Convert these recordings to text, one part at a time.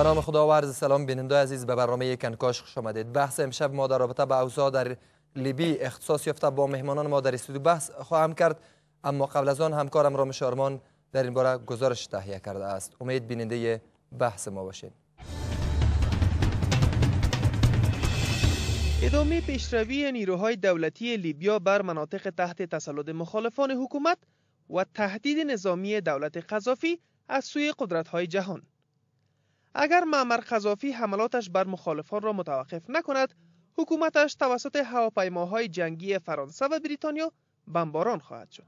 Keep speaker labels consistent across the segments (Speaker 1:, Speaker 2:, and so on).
Speaker 1: سلام نام خدا و عرض سلام بیننده عزیز به برنامه کنکاش خوش آمدید بحث امشب ما در رابطه به اوضاع در لیبی اختصاص یافته با مهمانان ما در استودیو بحث خواهم کرد اما قبل از آن همکارم رام شارمان در این باره گزارش تهیه کرده است امید بیننده بحث ما باشید ادامه پیشروی نیروهای دولتی لیبیا
Speaker 2: بر مناطق تحت تسلط مخالفان حکومت و تهدید نظامی دولت قذافی از سوی قدرت‌های جهان اگر معمر قذافی حملاتش بر مخالفان را متوقف نکند حکومتش توسط هواپیماهای جنگی فرانسه و بریتانیا بمباران خواهد شد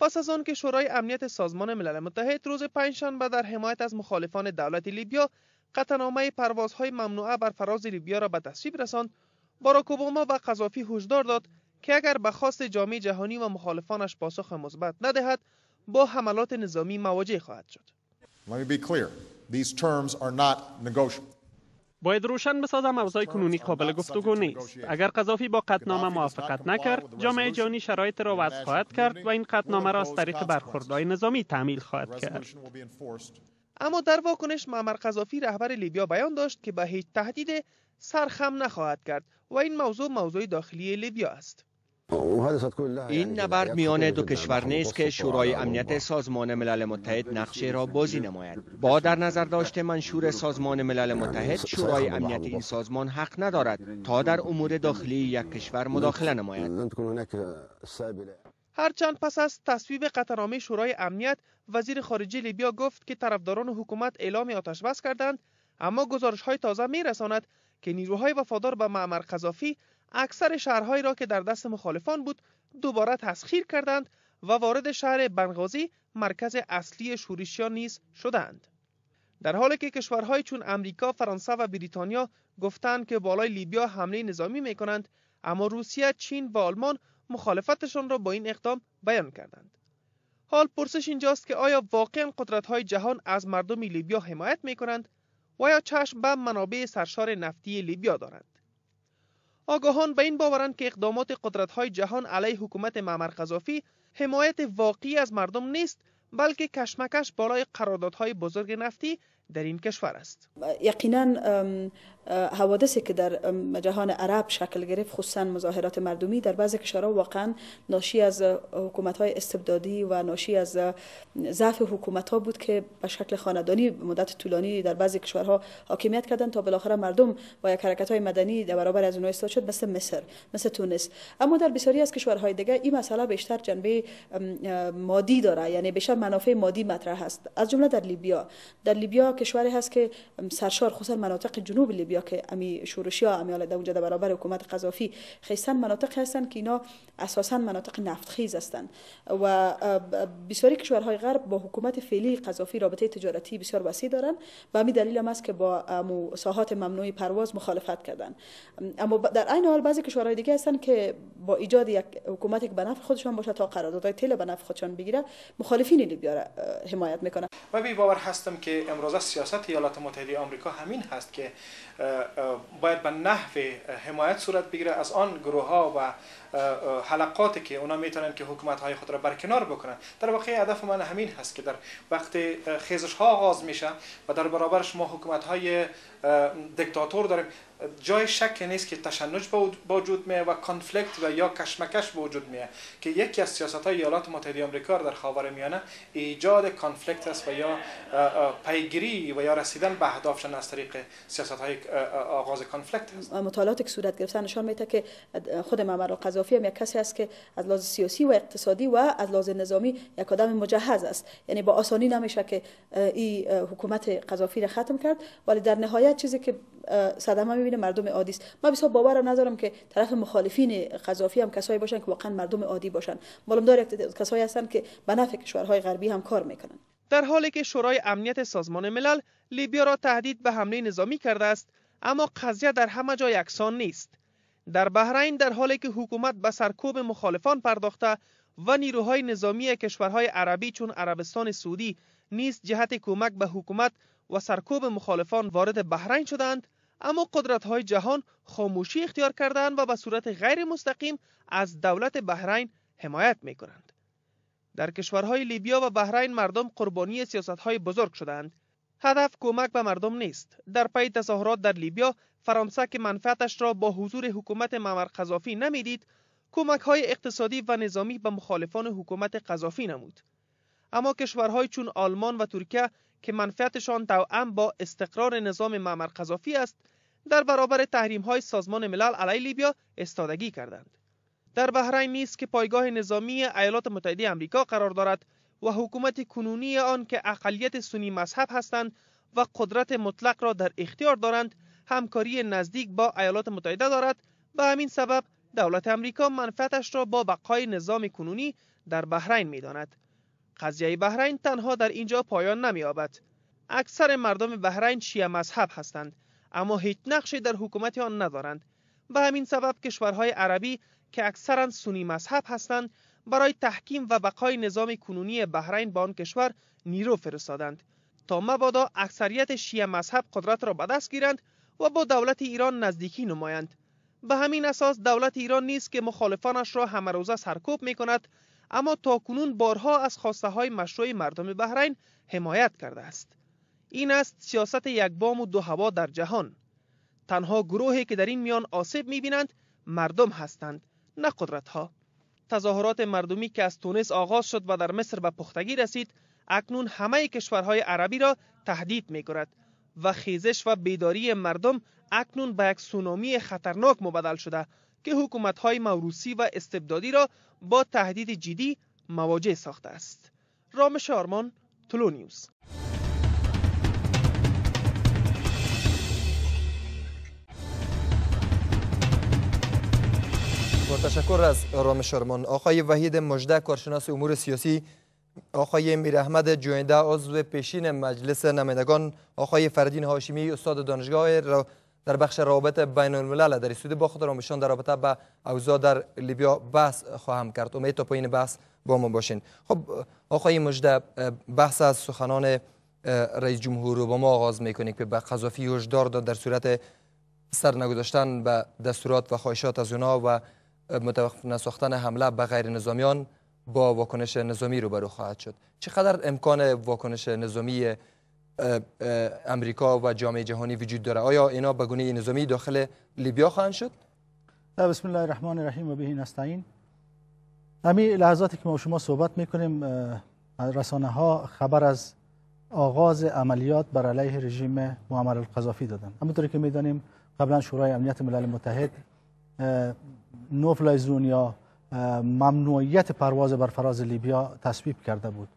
Speaker 2: پس از آنکه شورای امنیت سازمان ملل متحد روز پنجشنبه در حمایت از مخالفان دولت لیبیا قطعنامه پروازهای ممنوعه بر فراز لیبیا را به تصویب رساند باراک اوباما و قذافی هشدار داد که اگر به خواست جامعه جهانی و مخالفانش پاسخ مثبت ندهد با حملات نظامی مواجه خواهد شد باید روشن بسازم اوضاع کنونی قابل گفتگو نیست اگر قذافی با قطنامه موافقت نکرد جامعه جهانی شرایط را وضع خواهد کرد و این قطنامه را از طریق برخوردهای نظامی تعمیل خواهد کرد اما در واکنش معمر قذافی رهبر لیبیا بیان داشت که به هیچ تهدید سرخم نخواهد کرد و این موضوع موضوع داخلی لیبیا است
Speaker 3: خب، این نبرد میان دو کشور خب، نیست خب، که شورای امنیت سازمان ملل
Speaker 1: متحد نقشه را بازی نماید با در نظر داشت منشور سازمان ملل متحد شورای امنیت این سازمان حق ندارد تا در امور داخلی یک کشور مداخله نماید بله.
Speaker 2: هرچند پس از تصویب قطعنامه شورای امنیت وزیر خارجه لیبیا گفت که طرفداران حکومت اعلام آتش بس کردند اما گزارش های تازه می رساند که نیروهای وفادار به معمر قذافی اکثر شهرهایی را که در دست مخالفان بود دوباره تسخیر کردند و وارد شهر بنغازی مرکز اصلی شورشیان نیز شدند در حالی که کشورهای چون امریکا، فرانسه و بریتانیا گفتند که بالای لیبیا حمله نظامی می کنند، اما روسیه، چین و آلمان مخالفتشان را با این اقدام بیان کردند. حال پرسش اینجاست که آیا واقعا قدرت جهان از مردم لیبیا حمایت می کنند و یا چشم به منابع سرشار نفتی لیبیا دارند؟ آگاهان به این باورند که اقدامات قدرت‌های جهان علیه حکومت معمر قذافی حمایت واقعی از مردم نیست بلکه کشمکش بالای قراردادهای بزرگ نفتی در این کشور است
Speaker 4: یقینا حوادثی که در جهان عرب شکل گرفت خصوصا مظاهرات مردمی در بعضی کشورها واقعا ناشی از حکومت های استبدادی و ناشی از ضعف حکومت ها بود که به شکل خاندانی مدت طولانی در بعضی کشورها حاکمیت کردند. تا بالاخره مردم با یک حرکت های مدنی در برابر از اونها ایستاد شد مثل مصر مثل تونس اما در بسیاری از کشورهای دیگه این مسئله بیشتر جنبه مادی داره یعنی بیشتر منافع مادی مطرح است از جمله در لیبیا در لیبیا کشوری هست که سرشار خصوصا مناطق جنوب لیبیا که امی شورشی ها امی در اونجا برابر حکومت قذافی خیصا مناطق هستند که اینا اساسا مناطق نفتخیز هستند و بسیاری کشورهای غرب با حکومت فعلی قذافی رابطه تجارتی بسیار وسیع دارن و همین دلیل هم است که با ساحات ممنوع پرواز مخالفت کردن اما در عین حال بعضی کشورهای دیگه هستند که با ایجاد یک حکومت که به نفع خودشان باشه تا قراردادهای تیل به نفع خودشان بگیره مخالفین لیبیا حمایت میکنن
Speaker 5: و بی باور هستم که امروز سیاست ایالات متحده آمریکا همین هست که باید به نحو حمایت صورت بگیره از آن گروه ها و
Speaker 6: حلقاتی که اونا میتونن که حکومت های خود را برکنار بکنن در واقع هدف من همین هست که در
Speaker 5: وقت خیزش ها آغاز میشه و در برابرش ما حکومت های دیکتاتور داریم جای شک نیست که تشنج با وجود میه و کانفلیکت و یا کشمکش با وجود میه که یکی از سیاست های ایالات متحده آمریکا در خاور میانه ایجاد کانفلیکت است و یا پیگیری و یا رسیدن به اهدافشان از طریق سیاست های
Speaker 4: آغاز کانفلیکت است مطالعاتی که صورت گرفته نشان میده که خود معمر القذافی اضافی هم یک کسی است که از لحاظ سیاسی و اقتصادی و از لحاظ نظامی یک آدم مجهز است یعنی با آسانی نمیشه که این حکومت قذافی را ختم کرد ولی در نهایت چیزی که صدمه میبینه مردم عادی است من بسیار باورم ندارم که طرف مخالفین قذافی هم کسایی باشن که واقعا مردم عادی باشن معلوم کسایی هستن که به نفع کشورهای غربی هم کار میکنن
Speaker 2: در حالی که شورای امنیت سازمان ملل لیبیا را تهدید به حمله نظامی کرده است اما قضیه در همه جا یکسان نیست در بحرین در حالی که حکومت به سرکوب مخالفان پرداخته و نیروهای نظامی کشورهای عربی چون عربستان سعودی نیز جهت کمک به حکومت و سرکوب مخالفان وارد بحرین شدند اما قدرت های جهان خاموشی اختیار کردند و به صورت غیر مستقیم از دولت بحرین حمایت می کنند. در کشورهای لیبیا و بحرین مردم قربانی سیاست های بزرگ شدند هدف کمک به مردم نیست در پی تظاهرات در لیبیا فرانسه که منفعتش را با حضور حکومت معمر قذافی نمیدید کمک های اقتصادی و نظامی به مخالفان حکومت قذافی نمود اما کشورهای چون آلمان و ترکیه که منفعتشان توأم با استقرار نظام معمر قذافی است در برابر تحریم های سازمان ملل علیه لیبیا استادگی کردند در بحرین نیز که پایگاه نظامی ایالات متحده آمریکا قرار دارد و حکومت کنونی آن که اقلیت سنی مذهب هستند و قدرت مطلق را در اختیار دارند همکاری نزدیک با ایالات متحده دارد و همین سبب دولت امریکا منفعتش را با بقای نظام کنونی در بحرین می داند. قضیه بحرین تنها در اینجا پایان نمی اکثر مردم بحرین شیعه مذهب هستند اما هیچ نقشی در حکومت آن ندارند. به همین سبب کشورهای عربی که اکثرا سنی مذهب هستند برای تحکیم و بقای نظام کنونی بحرین با آن کشور نیرو فرستادند تا مبادا اکثریت شیعه مذهب قدرت را به دست گیرند و با دولت ایران نزدیکی نمایند به همین اساس دولت ایران نیست که مخالفانش را همه روزه سرکوب می کند اما تا کنون بارها از خواسته های مشروع مردم بحرین حمایت کرده است این است سیاست یک بام و دو هوا در جهان تنها گروهی که در این میان آسیب بینند مردم هستند نه قدرت ها تظاهرات مردمی که از تونس آغاز شد و در مصر به پختگی رسید اکنون همه کشورهای عربی را تهدید می کند و خیزش و بیداری مردم اکنون به یک سونامی خطرناک مبدل شده که حکومت‌های موروسی و استبدادی را با تهدید جدی مواجه ساخته است. رامش آرمان، تلو نیوز
Speaker 1: با تشکر از رام شرمان آقای وحید مجده کارشناس امور سیاسی آقای میرحمد جوینده عضو پیشین مجلس نمایندگان آقای فردین هاشمی استاد دانشگاه در بخش رابط بین الملل در سود با خود رامشان در رابطه به اوضاع در لیبیا بحث خواهم کرد امید تا پایین بحث با ما باشین خب آقای مجده بحث از سخنان رئیس جمهور با ما آغاز میکنید که به قذافی هشدار داد در صورت سر نگذاشتن به دستورات و خواهشات از اونا و متوقف نساختن حمله به غیر نظامیان با واکنش نظامی روبرو خواهد شد چقدر امکان واکنش نظامی امریکا و جامعه جهانی وجود داره آیا اینا به گونه نظامی داخل لیبیا خواهند شد
Speaker 5: بسم الله الرحمن الرحیم و به نستعین همین لحظاتی که ما شما صحبت میکنیم رسانه ها خبر از آغاز عملیات بر علیه رژیم معمر القذافی دادن همونطوری که میدانیم قبلا شورای امنیت ملل متحد زون یا ممنوعیت پرواز بر فراز لیبیا تصویب کرده بود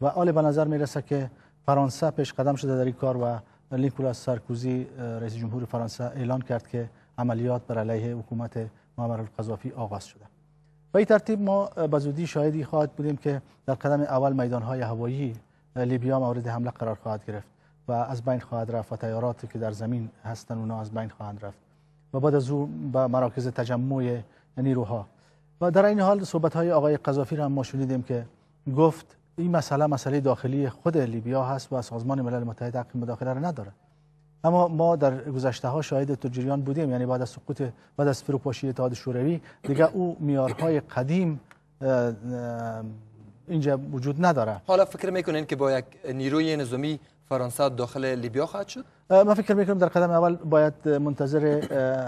Speaker 5: و آلی به نظر میرسه که فرانسه پیش قدم شده در این کار و نیکولاس سارکوزی رئیس جمهور فرانسه اعلان کرد که عملیات بر علیه حکومت معمر القذافی آغاز شده و این ترتیب ما بزودی شاهدی خواهد بودیم که در قدم اول های هوایی لیبیا مورد حمله قرار خواهد گرفت و از بین خواهد رفت و که در زمین هستن اونا از بین خواهند رفت و بعد از به مراکز تجمع نیروها و در این حال صحبت های آقای قذافی را هم ما شنیدیم که گفت این مسئله مسئله داخلی خود لیبیا هست و سازمان ملل متحد حق مداخله را نداره اما ما در گذشته ها شاهد تجریان بودیم یعنی بعد از سقوط بعد از فروپاشی اتحاد شوروی دیگه او میارهای قدیم اینجا وجود نداره
Speaker 1: حالا فکر میکنین که با یک نیروی نظامی فرانسه داخل لیبیا خواهد شد؟
Speaker 5: من فکر میکنم در قدم اول باید منتظر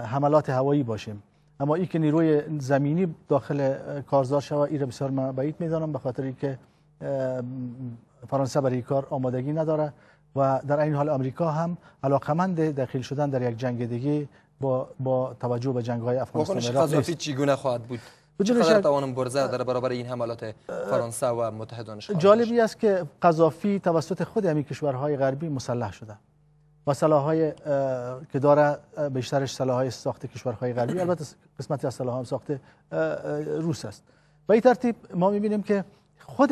Speaker 5: حملات هوایی باشیم اما این که نیروی زمینی داخل کارزار شوه این را بسیار مباید بعید میدانم به خاطر اینکه فرانسه برای کار آمادگی نداره و در این حال آمریکا هم علاقمند دخیل شدن در یک جنگ دیگه با, با توجه به جنگ های افغانستان قذافی
Speaker 1: چگونه خواهد بود چقدر توانم برزه در برابر این حملات فرانسه و متحدانش.
Speaker 5: جالبی است که قذافی توسط خود همین یعنی کشورهای غربی مسلح شده و سلاحهای که داره بیشترش سلاحهای ساخت کشورهای غربی البته قسمتی از سلاح هم ساخت روس است و این ترتیب ما میبینیم که خود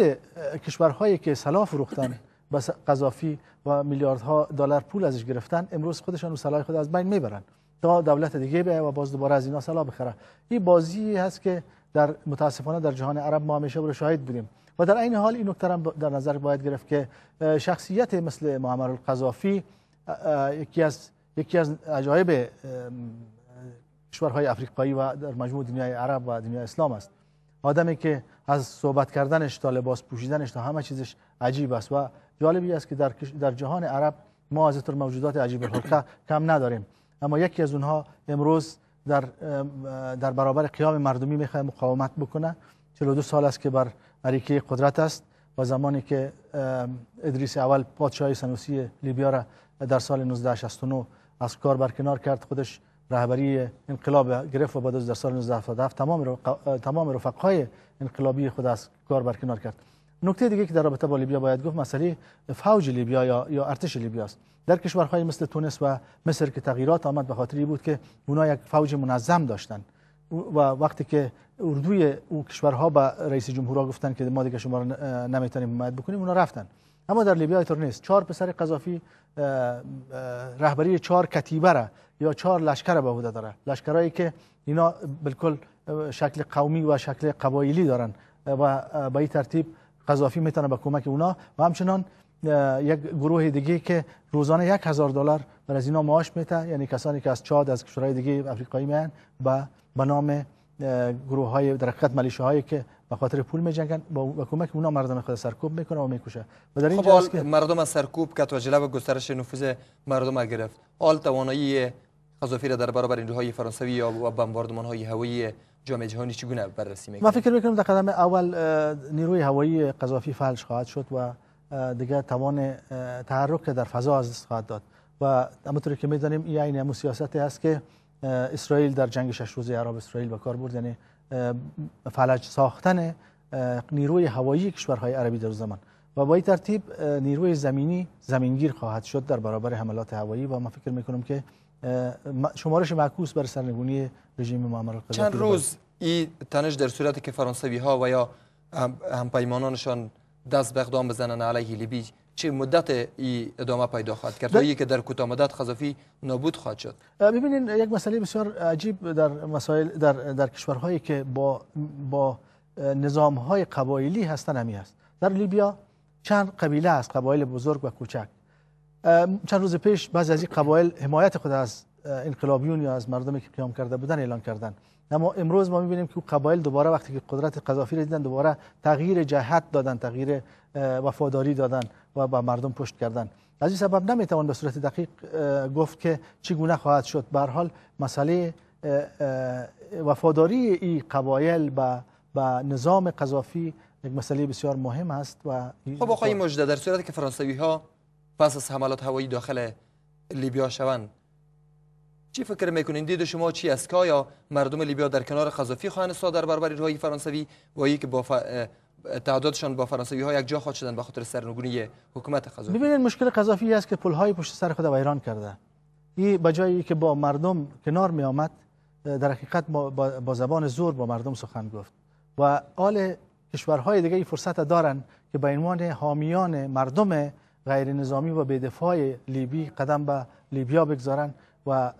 Speaker 5: کشورهایی که سلاح فروختن به قذافی و میلیاردها دلار پول ازش گرفتن امروز خودشان اون سلاح خود از بین میبرن تا دولت دیگه بیه و باز دوباره از اینا سلاح بخره این بازی هست که در متاسفانه در جهان عرب ما همیشه رو شاهد بودیم و در این حال این نکته در نظر باید گرفت که شخصیت مثل معمر القذافی یکی از یکی از عجایب کشورهای افریقایی و در مجموع دنیای عرب و دنیای اسلام است آدمی که از صحبت کردنش تا لباس پوشیدنش تا همه چیزش عجیب است و جالبی است که در در جهان عرب ما از موجودات عجیب الخلقه کم نداریم اما یکی از اونها امروز در در برابر قیام مردمی میخواد مقاومت بکنه 42 سال است که بر اریکه قدرت است و زمانی که ادریس اول پادشاه سنوسی لیبیا را در سال 1969 از کار برکنار کرد خودش رهبری انقلاب گرفت و بعد در سال 1977 تمام رو تمام رفقای انقلابی خود از کار برکنار کرد نکته دیگه که در رابطه با لیبیا باید گفت مسئله فوج لیبیا یا, ارتش لیبیا است در کشورهای مثل تونس و مصر که تغییرات آمد به خاطری بود که اونها یک فوج منظم داشتن و وقتی که اردوی او کشورها به رئیس جمهورها گفتن که ما دیگه شما نمیتونیم حمایت بکنیم اونا رفتن اما در لیبی اینطور نیست چهار پسر قذافی رهبری چهار کتیبه را یا چهار لشکر به بوده داره لشکرایی که اینا بالکل شکل قومی و شکل قبایلی دارن و به این ترتیب قذافی میتونه به کمک اونا و همچنان یک گروه دیگه که روزانه یک هزار دلار بر از اینا معاش میته یعنی کسانی که از چاد از کشورهای دیگه افریقایی میان و به نام گروه های در حقیقت ملیشه هایی که به خاطر پول میجنگن و کمک اونا مردم خود سرکوب میکنه و میکشه
Speaker 1: و در این خب مردم از سرکوب کت و جلب گسترش نفوذ مردم گرفت آل توانایی قذافی را در برابر نیروهای فرانسوی و بمباردمان های هوایی جامعه جهانی چگونه بررسی میکنه ما فکر
Speaker 5: میکنیم در قدم اول نیروی هوایی قذافی فلج خواهد شد و دیگه توان تحرک در فضا از دست خواهد داد و همونطور که میدانیم این عین سیاستی است که اسرائیل در جنگ شش روزه عرب اسرائیل به کار برد یعنی فلج ساختن نیروی هوایی کشورهای عربی در زمان و با این ترتیب نیروی زمینی زمینگیر خواهد شد در برابر حملات هوایی و من فکر میکنم که شمارش معکوس بر سرنگونی رژیم معمر القذافی چند روز
Speaker 1: این تنش در صورتی که فرانسوی ها و یا همپیمانانشان دست به اقدام بزنن علیه لیبی چه مدت ای ادامه پیدا خواهد کرد تا که در کوتاه مدت نبود نابود خواهد شد
Speaker 5: ببینید یک مسئله بسیار عجیب در مسائل در در کشورهایی که با با های قبایلی هستن همی است در لیبیا چند قبیله است قبایل بزرگ و کوچک چند روز پیش بعضی از این قبایل حمایت خود از انقلابیون یا از مردمی که قیام کرده بودن اعلان کردند اما امروز ما میبینیم که قبایل دوباره وقتی که قدرت قذافی را دیدن دوباره تغییر جهت دادن تغییر وفاداری دادن و با مردم پشت کردن از این سبب نمیتوان به صورت دقیق گفت که چگونه خواهد شد به حال مسئله وفاداری این قبایل به و نظام قذافی یک مسئله بسیار مهم است و خب آقای
Speaker 1: مجده در صورتی که فرانسوی ها پس از حملات هوایی داخل لیبیا شوند چی فکر میکنین دید شما چی است که مردم لیبیا در کنار قذافی خواهند استاد در برابر نیروهای فرانسوی و یکی که با تعدادشان با فرانسوی ها یک جا خواهد شدن به خاطر سرنگونی حکومت قذافی
Speaker 5: ببینید مشکل قذافی است که پل های پشت سر خود ایران کرده این بجایی که با مردم کنار می آمد در حقیقت با, زبان زور با مردم سخن گفت و آل کشورهای دیگه ای فرصت دارن که به عنوان حامیان مردم غیر نظامی و بدفاع لیبی قدم به لیبیا بگذارن و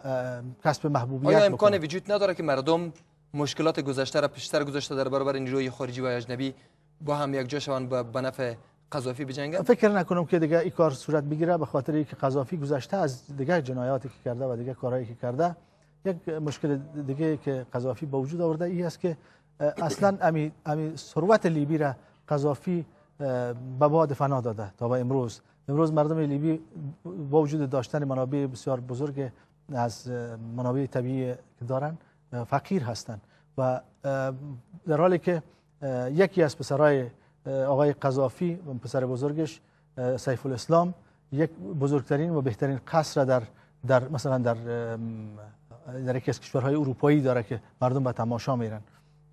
Speaker 5: کسب محبوبیت آیا امکان
Speaker 1: وجود نداره که مردم مشکلات گذشته را پیشتر گذاشته در برابر نیروی خارجی و اجنبی با هم یک جا شوند به نفع قذافی بجنگن فکر
Speaker 5: نکنم که دیگه این کار صورت بگیره به خاطر اینکه قذافی گذشته از دیگه جنایاتی که کرده و دیگه کارهایی که کرده یک مشکل دیگه که قذافی با وجود آورده این است که اصلا امی امی ثروت لیبی را قذافی به باد فنا داده تا به امروز امروز مردم لیبی با وجود داشتن منابع بسیار بزرگ از منابع طبیعی که دارن فقیر هستند و در حالی که یکی از پسرای آقای قذافی و پسر بزرگش سیف الاسلام یک بزرگترین و بهترین قصر در در مثلا در در یکی از کشورهای اروپایی داره که مردم به تماشا میرن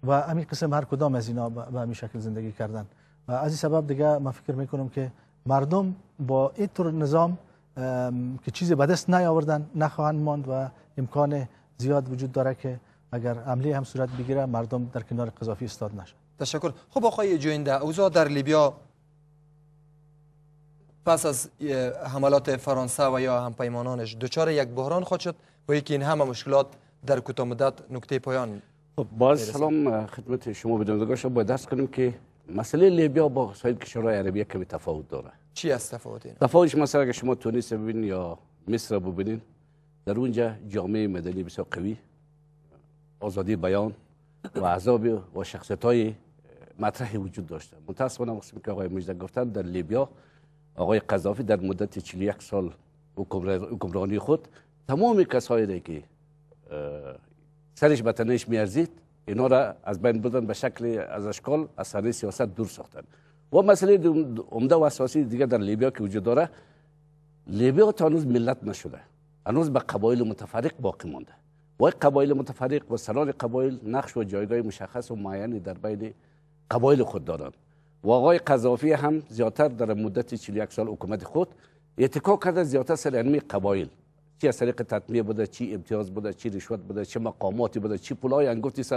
Speaker 5: و همین قسم هر کدام از اینا به همین شکل زندگی کردن و از این سبب دیگه من فکر میکنم که مردم با این طور نظام که چیزی به دست نیاوردن نخواهند ماند و امکان زیاد وجود داره که اگر عملی هم صورت بگیره مردم در کنار قذافی استاد نشه
Speaker 1: تشکر خب آقای جوینده اوزا در لیبیا پس از حملات فرانسه و یا همپیمانانش دوچار یک بحران خود شد و یکی این همه مشکلات در کوتاه مدت نکته پایان
Speaker 3: خب، سلام خدمت شما بدونندگان باید دست کنیم که مسئله لیبیا با سایر کشورهای عربی کمی تفاوت داره
Speaker 1: چی از تفاوت
Speaker 3: اینا؟ تفاوتش مثلا که شما تونس ببینید یا مصر ببینید در اونجا جامعه مدنی بسیار قوی آزادی بیان و عذاب و شخصیت های مطرحی وجود داشته متاسفانه مقصد که آقای مجدد گفتن در لیبیا آقای قذافی در مدت 41 سال حکمرانی خود تمام کسایی که سرش بطنش میارزید اینا را از بین بودن به شکل از اشکال از سر سیاست دور ساختن و مسئله عمده و اساسی دیگه در لیبیا که وجود داره لیبیا تا هنوز ملت نشده هنوز به قبایل متفرق باقی مانده و قبایل متفرق و سران قبایل نقش و جایگاه مشخص و معینی در بین قبایل خود دارند و آقای قذافی هم زیاتر در مدت 41 سال حکومت خود اتکا کرده زیاتر سر علمی قبایل چی از طریق تطمیه بوده چی امتیاز بوده چی رشوت بوده چه مقاماتی بوده چی پولای انگفتی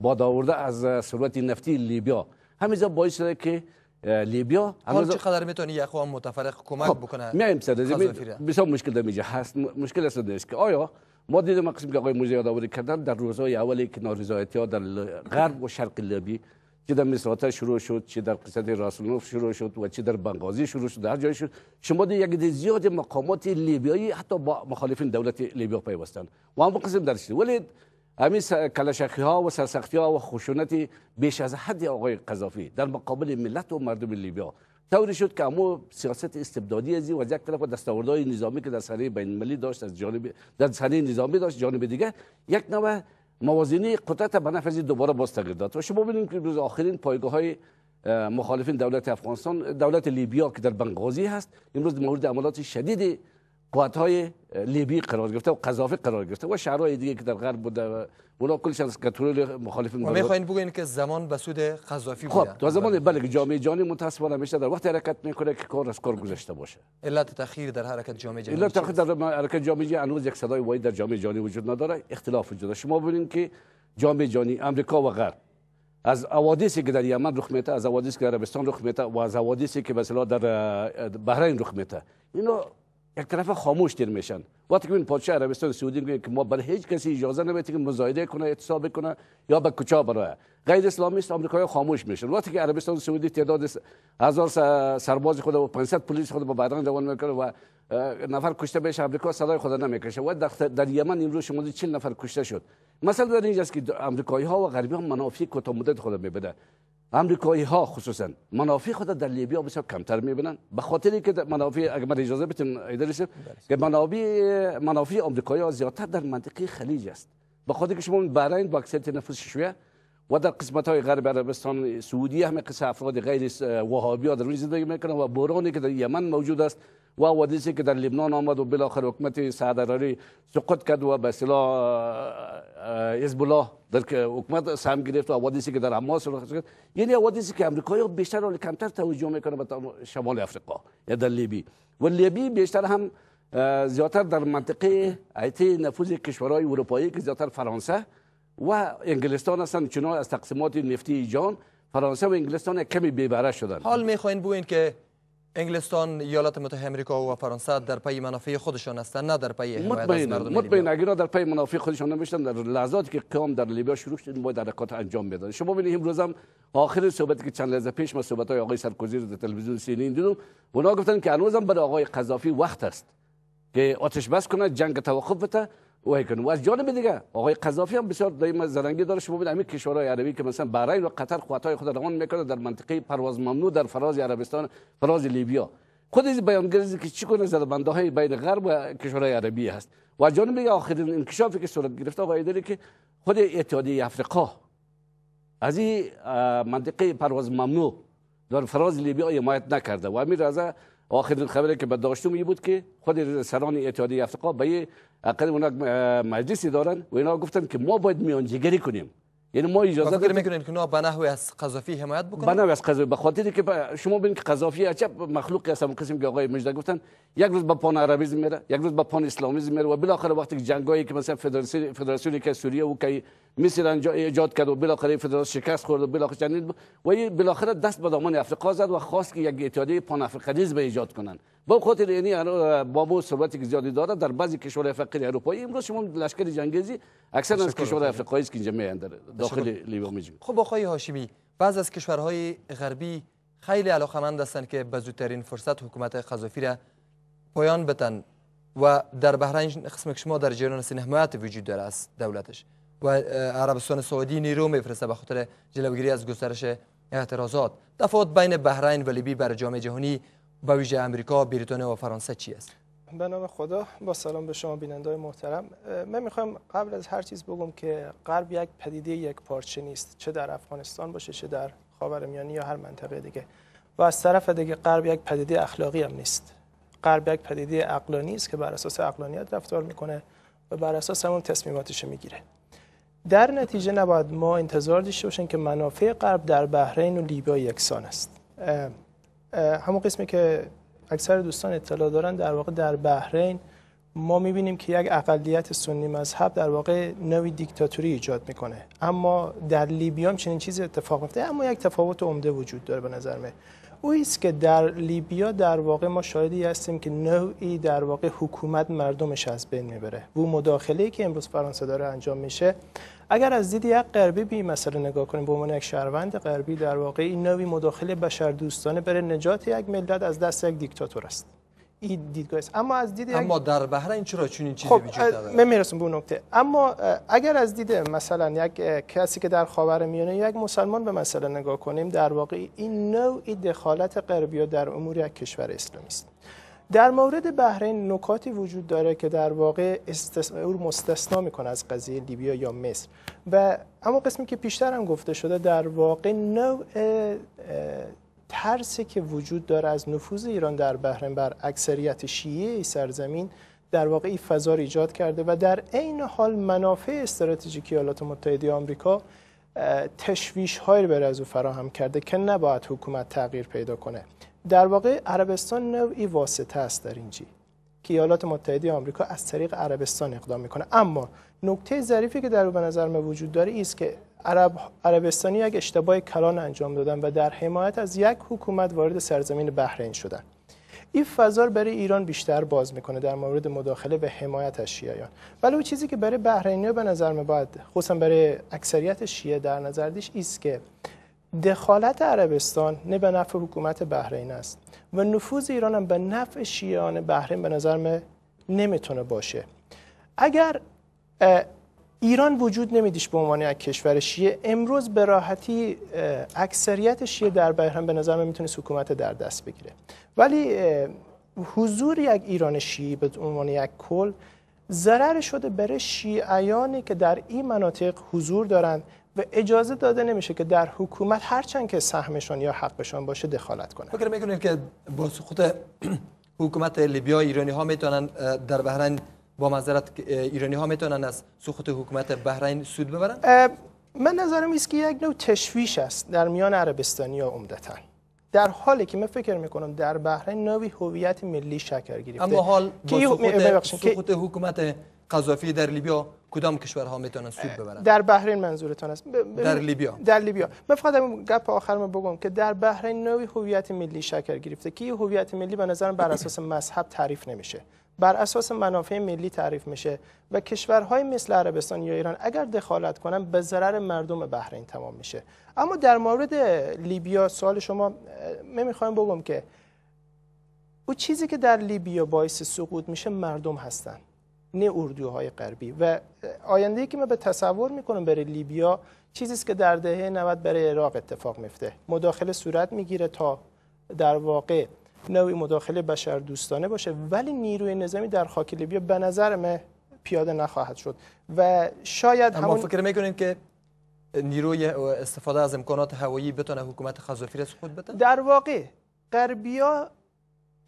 Speaker 3: با داورده از ثروت نفتی لیبیا همیزا باعث شده که لیبیا حالا چقدر
Speaker 1: میتونی یخو هم متفرق کمک خب. بکنه میایم سر بسیار
Speaker 3: مشکل میجه هست مشکل است نیست که آیا ما دیدیم قسم که آقای موزه آوری کردن در روزهای اولی که نارضایتی ها در غرب و شرق لیبی چه در مصراته شروع شد چه در قصد راسلوف شروع شد و چه در بنغازی شروع شد در جای شد شما در یک زیاد مقامات لیبیایی حتی با مخالفین دولت لیبیا پیوستند و هم قسم درش ولی همین کلشخی ها و سرسختی ها و خشونتی بیش از حد آقای قذافی در مقابل ملت و مردم لیبیا طوری شد که امو سیاست استبدادی از و از یک طرف دستاوردهای نظامی که در سری بین المللی داشت از جانب در سری نظامی داشت جانب دیگه یک نوع موازینی قدرت به نفع دوباره باز تغییر داد و شما ببینید که روز آخرین پایگاه های مخالفین دولت افغانستان دولت لیبیا که در بنغازی هست امروز مورد عملات شدیدی قوات های لیبی قرار گرفته و قذافی قرار گرفته و شهرهای دیگه که در غرب بوده اونا کلش از کنترل مخالفین ما میخواین
Speaker 1: بگوین که زمان به سود قذافی خب، بوده. خب تو
Speaker 3: زمان بله که جامعه جهانی متاسفانه میشه در وقت حرکت میکنه که کار از کار گذشته باشه.
Speaker 1: علت تاخیر در حرکت جامعه جهانی. علت تاخیر
Speaker 3: در حرکت جامعه جهانی هنوز یک صدای وای در جامعه جهانی وجود نداره، اختلاف وجود شما ببینید که جامعه جهانی آمریکا و غرب از اوادیسی که در یمن رخ میده، از اوادیسی که در عربستان رخ میده و از اوادیسی که مثلا در بحرین رخ میده. اینو یک طرف خاموش دیر میشن وقتی که این پادشاه عربستان سعودی میگه که ما بر هیچ کسی اجازه نمیدیم که مزایده کنه اتصاب کنه یا به کجا بره غیر اسلامی است آمریکایی خاموش میشن وقتی که عربستان سعودی تعداد هزار سرباز خود و 500 پلیس خود به بدن روان میکنه و نفر کشته بشه آمریکا صدای خود نمیکشه و در یمن امروز شما 40 نفر کشته شد مثلا در اینجاست که آمریکایی ها و غربی ها منافع کوتاه مدت خود میبده امریکایی ها خصوصا منافع خود در لیبیا بسیار کمتر میبینن به خاطری که منافع اگر من اجازه بتین که منافع منافع آمریکایی ها زیادتر در منطقه خلیج است به خاطر که شما بحرین با اکثریت نفوس و در قسمت های غرب عربستان سعودی همه قصه افراد غیر وهابی ها در اونجا زندگی میکنن و بحرانی که در یمن موجود است و حادثه که در لبنان آمد و بالاخره حکومت سعدراری سقوط کرد و به اصطلاح حزب الله در حکومت سهم گرفت و حادثه که در حماس رخ کرد یعنی حوادثی که امریکایی بیشتر و کمتر توجه میکنه به شمال افریقا یا در لیبی و لیبی بیشتر هم زیاتر در منطقه ایتی نفوذ کشورهای اروپایی که زیاتر فرانسه و انگلستان هستند چنان از تقسیمات نفتی جان فرانسه و انگلستان کمی بیبره شدن
Speaker 1: حال میخواین این که انگلستان ایالات متحده آمریکا و فرانسه در پای منافع خودشان هستند نه در پای حمایت از مردم مطمئن
Speaker 3: در پای منافع خودشان نمیشتن در لحظاتی که قیام در لیبیا شروع شد باید کات انجام بدن شما ببینید امروز هم آخر صحبتی که چند لحظه پیش ما صحبت های آقای سرکوزی رو در تلویزیون سینین دیدم اونا گفتن که هنوزم برای آقای قذافی وقت است که آتش بس کنه جنگ توقف بده و از جانب دیگه آقای قذافی هم بسیار دایم زرنگی داره شما ببینید همین کشورهای عربی که مثلا بحرین و قطر خطای خود روان میکنه در منطقه پرواز ممنوع در فراز عربستان فراز لیبیا خود این است که چی کنه های بین غرب و کشورهای عربی هست و از جانب دیگه آخرین انکشافی که صورت گرفته آقای داره که خود اتحادیه افریقا از این منطقه پرواز ممنوع در فراز لیبیا حمایت نکرده و امیر آخرین خبری که داشتم این بود که خود سران اتحادی افریقا به یک عقد مجلسی دارن و اینا گفتن که ما باید میانجیگری کنیم یعنی ما اجازه دادیم
Speaker 1: که نه به از قذافی
Speaker 3: حمایت بکنن به نحوی از قذافی به خاطر که شما ببینید که قذافی عجب مخلوقی هست قسم که آقای مجد گفتن یک روز به پان عربیزم میره یک روز به پان اسلامیزم میره و بالاخره وقتی که جنگایی که مثلا فدراسیون فدراسیونی که سوریه و که مصر ایجاد کرد و بالاخره فدراسیون شکست خورد و بالاخره چنین و بالاخره دست به دامن افریقا زد و خواست که یک اتحادیه پان به ایجاد کنند با خاطر یعنی با صحبتی که زیادی داره در بعضی کشورهای فقیر اروپایی امروز شما لشکر جنگیزی اکثر از کشورهای افریقایی است که اینجا در داخل لیبیا میجن خب آقای هاشمی بعض
Speaker 1: از کشورهای غربی خیلی علاقمند هستند که به فرصت حکومت قذافی را پایان بتن و در بحرین قسم شما در جریان سین حمایت وجود داره از دولتش و عربستان سعودی نیرو میفرسته به خاطر جلوگیری از گسترش اعتراضات تفاوت بین بحرین و لیبی بر جامعه جهانی با ویژه امریکا، بریتانیا و فرانسه چی است؟
Speaker 6: به نام خدا با سلام به شما بیننده محترم من میخوام قبل از هر چیز بگم که غرب یک پدیده یک پارچه نیست چه در افغانستان باشه چه در خاورمیانه یا هر منطقه دیگه و از طرف دیگه غرب یک پدیده اخلاقی هم نیست غرب یک پدیده عقلانی است که بر اساس عقلانیت رفتار میکنه و بر اساس همون تصمیماتش میگیره در نتیجه نباید ما انتظار داشته باشیم که منافع غرب در بحرین و لیبیا یکسان است همون قسمی که اکثر دوستان اطلاع دارن در واقع در بحرین ما میبینیم که یک اقلیت سنی مذهب در واقع نوی دیکتاتوری ایجاد میکنه اما در لیبیام چنین چیزی اتفاق میفته اما یک تفاوت عمده وجود داره به نظر من موضوعی که در لیبیا در واقع ما شاهدی هستیم که نوعی در واقع حکومت مردمش از بین میبره و مداخله ای که امروز فرانسه داره انجام میشه اگر از دید یک غربی به این مسئله نگاه کنیم به عنوان یک شهروند غربی در واقع این نوعی مداخله بشردوستانه بره نجات یک ملت از دست یک دیکتاتور است
Speaker 1: این دیدگاه است اما از دید اما در بحرین چرا چنین چیزی خب وجود داره؟ من میرسم
Speaker 6: به اون نکته اما اگر از دید مثلا یک کسی که در خاور میانه یک مسلمان به مثلا نگاه کنیم در واقع این نوع دخالت غربی در امور یک کشور اسلامی است در مورد بحرین نکاتی وجود داره که در واقع او مستثنا میکنه از قضیه لیبیا یا مصر و اما قسمی که پیشتر هم گفته شده در واقع نوع ترسی که وجود داره از نفوذ ایران در بحرین بر اکثریت شیعه سرزمین در واقع این فضا ایجاد کرده و در عین حال منافع استراتژیکی ایالات متحده آمریکا تشویش های بر از او فراهم کرده که نباید حکومت تغییر پیدا کنه در واقع عربستان نوعی واسطه است در اینجی که ایالات متحده آمریکا از طریق عربستان اقدام میکنه اما نکته ظریفی که در به نظر من وجود داره است که عرب، عربستانی یک اشتباه کلان انجام دادن و در حمایت از یک حکومت وارد سرزمین بحرین شدن این فضا برای ایران بیشتر باز میکنه در مورد مداخله و حمایت از شیعیان ولی چیزی که برای بحرینی‌ها به نظر می باید خصوصا برای اکثریت شیعه در نظر دیش است که دخالت عربستان نه به نفع حکومت بحرین است و نفوذ ایران هم به نفع شیعان بحرین به نظر نمیتونه باشه اگر ایران وجود نمیدیش به عنوان یک کشور شیعه امروز به راحتی اکثریت شیعه در بحران به نظر من میتونه حکومت در دست بگیره ولی حضور یک ایران شیعی به عنوان یک کل ضرر شده برای شیعیانی که در این مناطق حضور دارند و اجازه داده نمیشه که در حکومت هرچند که سهمشان یا حقشان باشه دخالت کنه
Speaker 1: فکر میکنید که با سقوط حکومت لیبیا ایرانی ها میتونن در بحران با معذرت ایرانی ها میتونن از سقوط حکومت بحرین سود ببرن
Speaker 6: من نظرم این که یک نوع تشویش است در میان عربستانی ها عمدتا در حالی که من فکر میکنم در بحرین نوعی هویت ملی
Speaker 1: شکر گرفته اما حال با سقوط, حکومت قذافی در لیبیا کدام کشورها میتونن سود ببرن
Speaker 6: در بحرین منظورتان است در لیبیا در لیبیا من فقط گپ آخرم بگم که در بحرین نوعی هویت ملی شکر گرفته که هویت ملی به نظرم بر اساس مذهب تعریف نمیشه بر اساس منافع ملی تعریف میشه و کشورهای مثل عربستان یا ایران اگر دخالت کنن به ضرر مردم بحرین تمام میشه اما در مورد لیبیا سوال شما نمیخوام بگم که او چیزی که در لیبیا باعث سقوط میشه مردم هستن نه اردوهای غربی و آینده که من به تصور میکنم برای لیبیا چیزی است که در دهه 90 برای عراق اتفاق میفته مداخله صورت میگیره تا در واقع نوعی مداخله بشر دوستانه باشه ولی نیروی نظامی در خاک لیبیا به نظر پیاده نخواهد شد و شاید اما همون... فکر
Speaker 1: میکنین که نیروی استفاده از امکانات هوایی بتونه حکومت خزافی را سقوط بده در واقع غربیا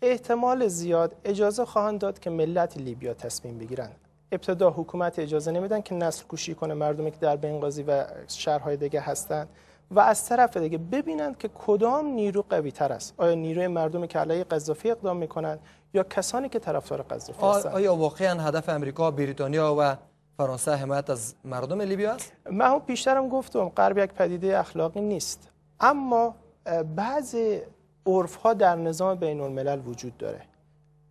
Speaker 1: احتمال
Speaker 6: زیاد اجازه خواهند داد که ملت لیبیا تصمیم بگیرند ابتدا حکومت اجازه نمیدن که نسل کشی کنه مردمی که در بنغازی و شهرهای دیگه هستند و از طرف دیگه ببینند که کدام نیرو قوی تر است آیا نیروی مردم کلای قذافی اقدام میکنند یا کسانی که طرفدار قذافی هستند
Speaker 1: آیا واقعا هدف امریکا بریتانیا و فرانسه حمایت از مردم لیبی است من پیشترم گفتم غرب یک پدیده
Speaker 6: اخلاقی نیست اما بعض عرف ها در نظام بین الملل وجود داره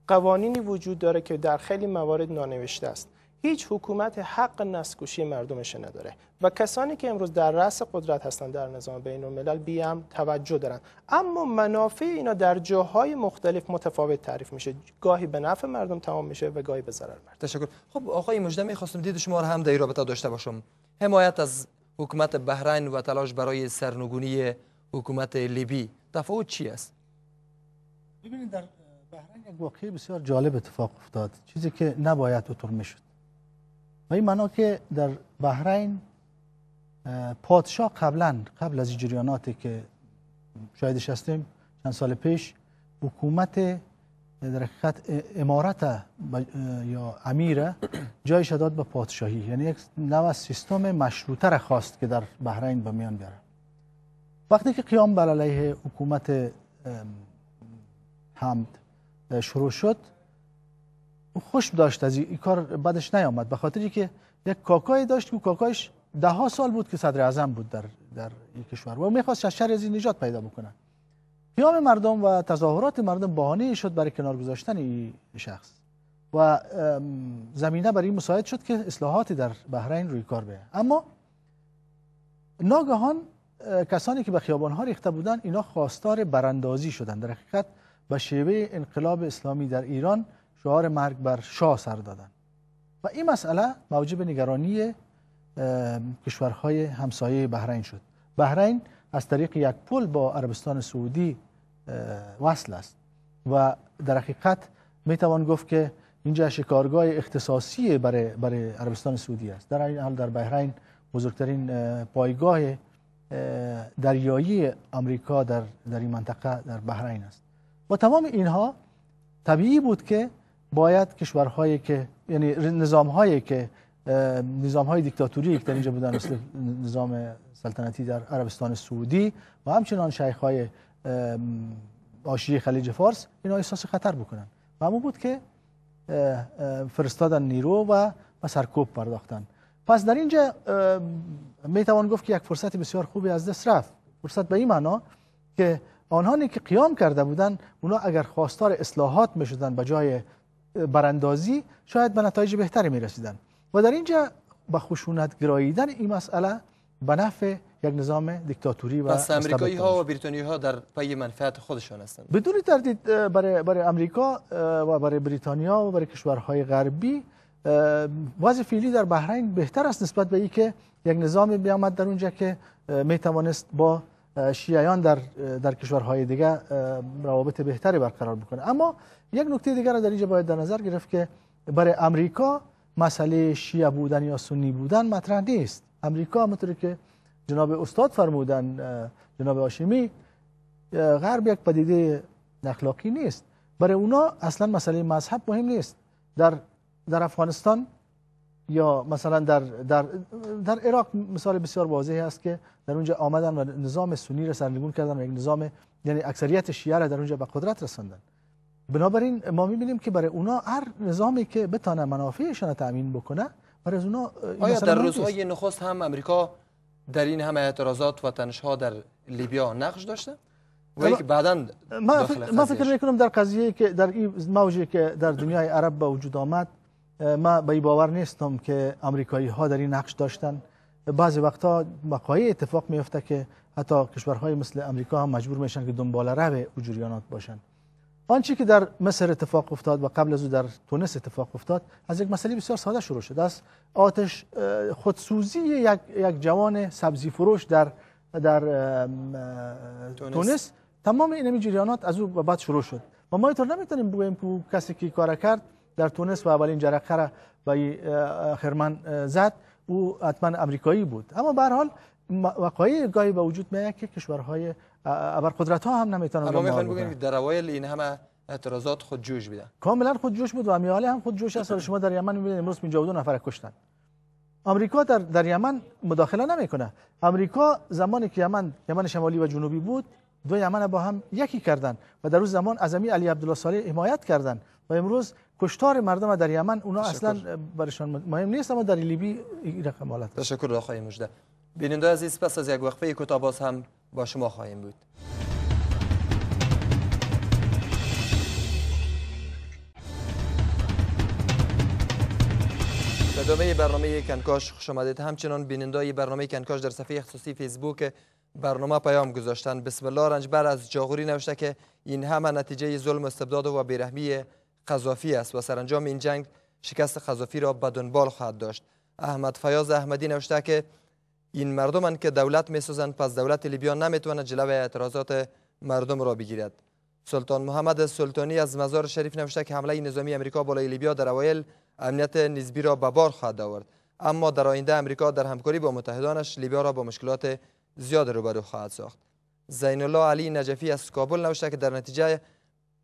Speaker 6: قوانینی وجود داره که در خیلی موارد نانوشته است هیچ حکومت حق نسکوشی مردمش نداره و کسانی که امروز در رأس قدرت هستند در نظام بین الملل بیام توجه دارن اما منافع اینا در جاهای مختلف متفاوت تعریف میشه
Speaker 1: گاهی به نفع مردم تمام میشه و گاهی به ضرر مردم تشکر خب آقای مجده میخواستم دید شما رو هم در رابطه داشته باشم حمایت از حکومت بحرین و تلاش برای سرنگونی حکومت لیبی تفاوت چی است
Speaker 5: ببینید در بحرین یک واقعه بسیار جالب اتفاق افتاد چیزی که نباید اطور میشد و این معنا که در بحرین پادشاه قبلا قبل از جریاناتی که شاهدش هستیم چند سال پیش حکومت در حقیقت امارت یا امیره جای شداد به پادشاهی یعنی یک نوع سیستم مشروطه را خواست که در بحرین به میان بیاره وقتی که قیام بر علیه حکومت حمد شروع شد خوش داشت از این کار بعدش نیامد به خاطری که یک کاکای داشت که کاکایش ده ها سال بود که صدر اعظم بود در در این کشور و میخواست از شر از این نجات پیدا بکنه قیام مردم و تظاهرات مردم بهانه شد برای کنار گذاشتن این شخص و زمینه برای مساعد شد که اصلاحاتی در بحرین روی کار بیه اما ناگهان کسانی که به خیابان ها ریخته بودند اینا خواستار براندازی شدند در حقیقت به شیوه انقلاب اسلامی در ایران شعار مرگ بر شاه سر دادن و این مسئله موجب نگرانی کشورهای همسایه بحرین شد بحرین از طریق یک پل با عربستان سعودی وصل است و در حقیقت می توان گفت که اینجا شکارگاه اختصاصی برای, برای عربستان سعودی است در این حال در بحرین بزرگترین پایگاه دریایی آمریکا در, در این منطقه در بحرین است و تمام اینها طبیعی بود که باید کشورهایی که یعنی نظام هایی که نظام های دیکتاتوری که در اینجا بودن مثل نظام سلطنتی در عربستان سعودی و همچنان شیخ های آشیه خلیج فارس اینا احساس خطر بکنن و همون بود که فرستادن نیرو و سرکوب پرداختن پس در اینجا میتوان گفت که یک فرصت بسیار خوبی از دست رفت فرصت به این معنا که آنهایی که قیام کرده بودن اونا اگر خواستار اصلاحات می شدن به جای براندازی شاید به نتایج بهتری می و در اینجا به خشونت گراییدن این مسئله به نفع یک نظام دیکتاتوری و آمریکایی ها
Speaker 1: و بریتانیایی ها در پی منفعت خودشان هستند
Speaker 5: بدون تردید برای برای امریکا و برای بریتانیا و برای کشورهای غربی وضع فعلی در بحرین بهتر است نسبت به اینکه یک نظام بیامد در اونجا که می توانست با شیعیان در, در کشورهای دیگه روابط بهتری برقرار بکنه اما یک نکته دیگر را در اینجا باید در نظر گرفت که برای امریکا مسئله شیعه بودن یا سنی بودن مطرح نیست امریکا همونطور که جناب استاد فرمودن جناب آشمی غرب یک پدیده اخلاقی نیست برای اونا اصلا مسئله مذهب مهم نیست در در افغانستان یا مثلا در, در, در عراق مثال بسیار واضحی هست که در اونجا آمدن و نظام سنی را سرنگون کردن و یک نظام یعنی اکثریت شیعه را در اونجا به قدرت رساندن بنابراین ما میبینیم که برای اونا هر نظامی که بتانه منافعشان را تامین بکنه برای از اونا آیا در روزهای
Speaker 1: نخست هم امریکا در این همه اعتراضات و ها در لیبیا نقش داشته؟ و یک بعدا ما فکر, ما فکر
Speaker 5: میکنم در قضیه که در این موجی که در دنیای عرب به وجود آمد ما به باور نیستم که امریکایی ها در این نقش داشتن بعضی وقتا وقایع اتفاق میفته که حتی کشورهای مثل آمریکا هم مجبور میشن که دنبال رو اوجوریانات باشن آنچه که در مصر اتفاق افتاد و قبل از او در تونس اتفاق افتاد از یک مسئله بسیار ساده شروع شد از آتش خودسوزی یک, یک جوان سبزی فروش در در تونس, تمام این جریانات از او بعد شروع شد و ما اینطور نمیتونیم بگوییم که کسی که کار کرد در تونس و اولین جرقه را به خرمن زد او حتما امریکایی بود اما به حال وقایع گاهی به وجود میاد که کشورهای قدرت ها هم نمیتونن اما میخوان بگن
Speaker 1: در اوایل این همه اعتراضات خود جوش بیدن
Speaker 5: کاملا خود جوش بود و امیاله هم خود جوش است شما در یمن میبینید امروز 52 نفر کشتن آمریکا در در یمن مداخله نمیکنه آمریکا زمانی که یمن یمن شمالی و جنوبی بود دو یمن با هم یکی کردن و در روز زمان ازمی علی عبدالله صالح حمایت کردن و امروز کشتار مردم در یمن اونا اصلا برشان مهم نیست اما در لیبی این
Speaker 1: رقم حالت تشکر آقای مجده بیننده عزیز پس از یک وقفه هم با شما خواهیم بود ادامه برنامه کنکاش خوش آمدید همچنان بینندای برنامه کنکاش در صفحه خصوصی فیسبوک برنامه پیام گذاشتن بسم الله رنجبر از جاغوری نوشته که این همه نتیجه ظلم استبداد و بیرحمی قذافی است و سرانجام این جنگ شکست قذافی را به دنبال خواهد داشت احمد فیاض احمدی نوشته که این مردمان که دولت میسازند پس دولت لیبیا نمیتواند جلو اعتراضات مردم را بگیرد سلطان محمد سلطانی از مزار شریف نوشته که حمله نظامی امریکا بالای لیبیا در اوایل امنیت نسبی را به بار خواهد آورد اما در آینده امریکا در همکاری با متحدانش لیبیا را با مشکلات زیاد روبرو خواهد ساخت زین الله علی نجفی از کابل نوشته که در نتیجه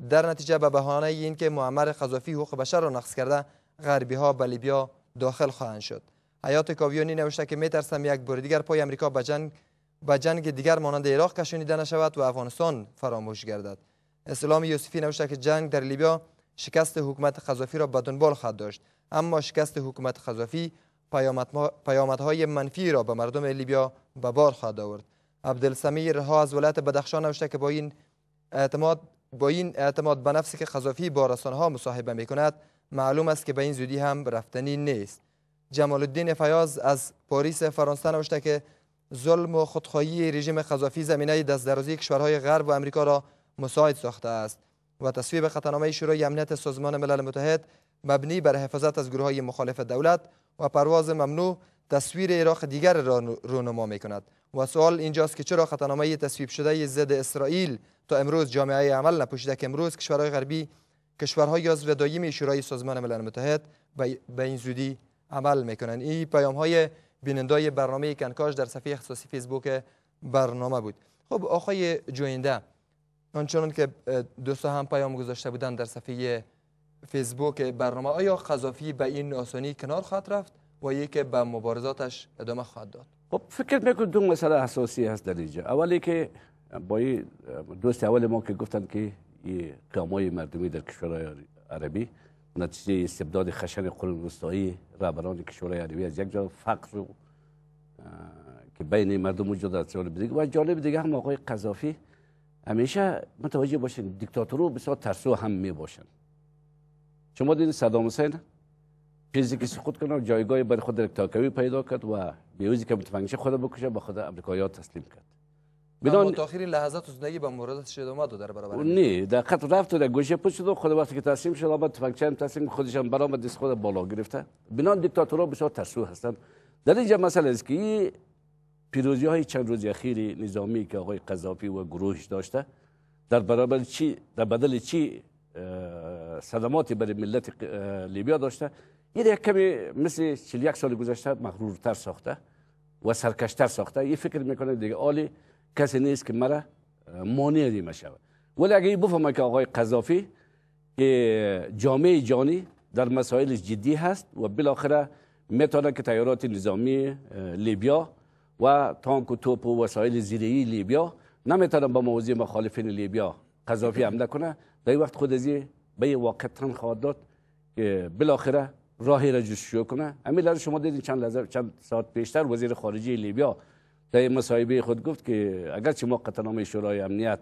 Speaker 1: در نتیجه به بهانه اینکه معمر قذافی حقوق بشر را نقض کرده غربی ها به لیبیا داخل خواهند شد حیات کاویانی نوشته که میترسم یک بار دیگر پای امریکا به جنگ به جنگ دیگر مانند عراق کشانیده نشود و افغانستان فراموش گردد اسلام یوسفی نوشته که جنگ در لیبیا شکست حکومت قذافی را به دنبال خواهد داشت اما شکست حکومت قذافی پیامدهای منفی را به مردم لیبیا به بار خواهد آورد عبدالسمی رها از ولایت بدخشان نوشته که با این اعتماد با این اعتماد به نفسی که قذافی با ها مصاحبه می کند معلوم است که به این زودی هم رفتنی نیست جمال الدین فیاض از پاریس فرانسه نوشته که ظلم و خودخواهی رژیم قذافی زمینه دست درازی کشورهای غرب و امریکا را مساعد ساخته است و تصویب قطعنامه شورای امنیت سازمان ملل متحد مبنی بر حفاظت از گروه های مخالف دولت و پرواز ممنوع تصویر عراق دیگر را رونما می کند و سوال اینجاست که چرا خطنامه تصویب شده ضد اسرائیل تا امروز جامعه عمل نپوشیده که امروز کشورهای غربی کشورهای عضو دایم شورای سازمان ملل متحد به این زودی عمل میکنند این پیام های بینندای برنامه کنکاش در صفحه خصوصی فیسبوک برنامه بود خب آقای جوینده آنچنان که دوست هم پیام گذاشته بودن در صفحه فیسبوک برنامه آیا قذافی به این آسانی کنار خواهد رفت و یکی به مبارزاتش ادامه خواهد داد
Speaker 3: خب فکر میکنم دو مسئله اساسی هست در اینجا اولی که با دوست اول ما که گفتن که این قیامای مردمی در کشورهای عربی نتیجه استبداد خشن قرون وسطایی رهبران کشورهای عربی از یک جا فقر که بین مردم وجود داشت و جالب دیگه هم آقای قذافی همیشه متوجه باشین رو بسیار ترسو هم می باشن شما دیدین صدام حسین چیزی که سقوط کنه جایگاه بر خود تاکوی پیدا کرد و بیوزی که متفنگشه خود بکشه به خود امریکایی تسلیم کرد بدون لحظه
Speaker 1: لحظات زندگی به مورد شد در برابر
Speaker 3: نه خط رفت و در گوشه پوش شد و خود وقتی که تسلیم شد بعد تفنگچه هم تسلیم خودش هم برآمد دست خود بالا گرفته بنا دیکتاتورها بسیار ترسو هستند در اینجا مسئله است که پیروزی های چند روز اخیر نظامی که آقای قذافی و گروهش داشته در برابر چی در بدل چی صدماتی برای ملت لیبیا داشته این یک کمی مثل 41 سال گذشته مغرورتر ساخته و سرکشتر ساخته این فکر میکنه دیگه آلی کسی نیست که مرا مانع دیمه شود ولی اگه بفهمه که آقای قذافی جامعه جانی در مسائل جدی هست و بالاخره میتونه که تیارات نظامی لیبیا و تانک و توپ و وسایل زیرهی لیبیا نمیتونن با موضوع مخالفین لیبیا قذافی حمله کنه در وقت خود از به یه واقع تن خواهد که بالاخره راهی را جستجو کنه همین شما دیدین چند لحظه چند ساعت پیشتر وزیر خارجه لیبیا در مصاحبه خود گفت که اگر چه ما قطعنامه شورای امنیت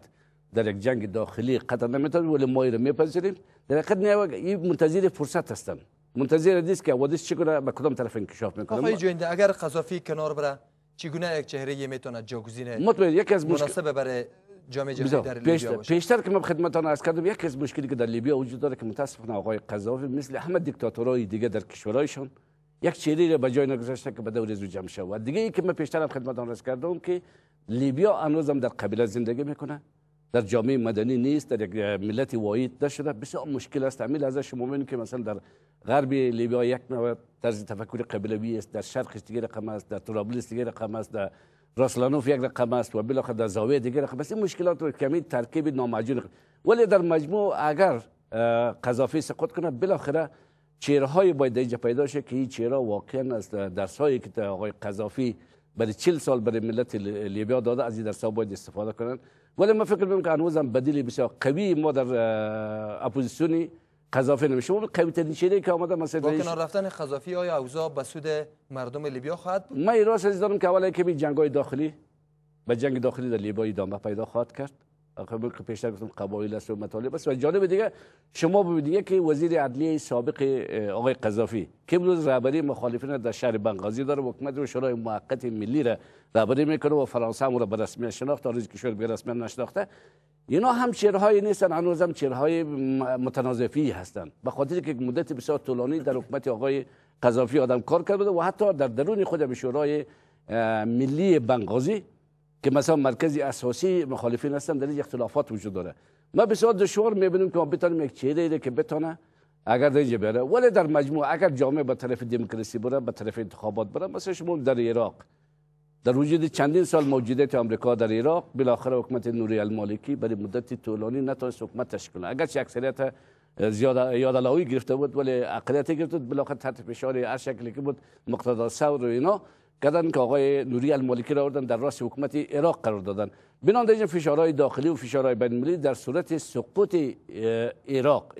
Speaker 3: در یک جنگ داخلی قطع نمیتونیم ولی ما رو میپذیریم در حقیقت این منتظر فرصت هستم منتظر دیست که ودیش چگونه به کدام طرف انکشاف میکنه آقای
Speaker 1: اگر قذافی کنار بره چگونه یک چهره میتونه جاگزینه مطمئن یکی از مشکل برای جامعه جهانی در لیبیا باشه
Speaker 3: پیشتر که من را عرض کردم یکی از مشکلی که در لیبیا وجود داره که متاسفانه آقای قذافی مثل همه دیکتاتورهای دیگه در کشورایشون یک چهره را به جای نگذاشته که به دور زو جمع شود دیگه ای که من پیشتر هم را عرض کردم که لیبیا هنوز در قبیله زندگی میکنه در جامعه مدنی نیست در یک ملت واحد نشده بسیار مشکل است از ازش ممکن که مثلا در غرب لیبیا یک نوع طرز تفکر قبیلوی است در شرقش دیگه رقم است در طرابلس دیگه رقم است در راسلانوف یک رقم است و بالاخره در زاویه دیگه رقم است این مشکلات رو کمی ترکیب نامعجون ولی در مجموع اگر قذافی سقوط کنه بالاخره چهره های باید اینجا پیدا شه که این چهره واقعا از درس هایی که آقای قذافی برای 40 سال برای ملت لیبیا داده از این درس ها باید استفاده کنند ولی ما فکر میکنم که هم بدیل بسیار قوی ما در اپوزیسیونی قذافی نمیشه و قوی ترین که آمده مسئله با کنار
Speaker 1: رفتن قذافی های اوزا به سود مردم لیبیا
Speaker 3: خواهد من راست دارم که اولا که جنگ داخلی و جنگ داخلی در لیبیا ادامه پیدا خواهد کرد که پیشتر گفتم قبایل است و مطالب است و جانب دیگه شما ببینید که وزیر عدلیه سابق آقای قذافی که امروز رهبری مخالفین در شهر بنغازی داره و حکومت و شورای موقت ملی را رهبری میکنه و فرانسه هم را به رسمیت شناخت تا که شور به رسمیت نشناخته اینا هم چیرهایی نیستن هنوز هم چیرهای متنازفی هستند به خاطر که مدت بسیار طولانی در حکومت آقای قذافی آدم کار کرده و حتی در درون خود شورای ملی بنغازی که مثلا مرکزی اساسی مخالفین هستن در اختلافات وجود داره ما بسیار دشوار میبینیم که ما بتانیم یک چهره ایده که بتانه اگر در اینجا بره ولی در مجموع اگر جامعه به طرف دموکراسی بره به طرف انتخابات بره مثلا شما در عراق در وجود چندین سال موجودیت آمریکا در عراق بالاخره حکومت نوری المالکی برای مدت طولانی نتونست حکومت تشکیل اگر چه اکثریت زیاد یاد گرفته بود ولی اقلیت گرفته بود بالاخره تحت فشار هر شکلی که بود مقتدا ثور و اینا کردن که آقای نوری المالکی را آوردن در راست حکومت عراق قرار دادن بنابراین فشارهای داخلی و فشارهای بین المللی در صورت سقوط عراق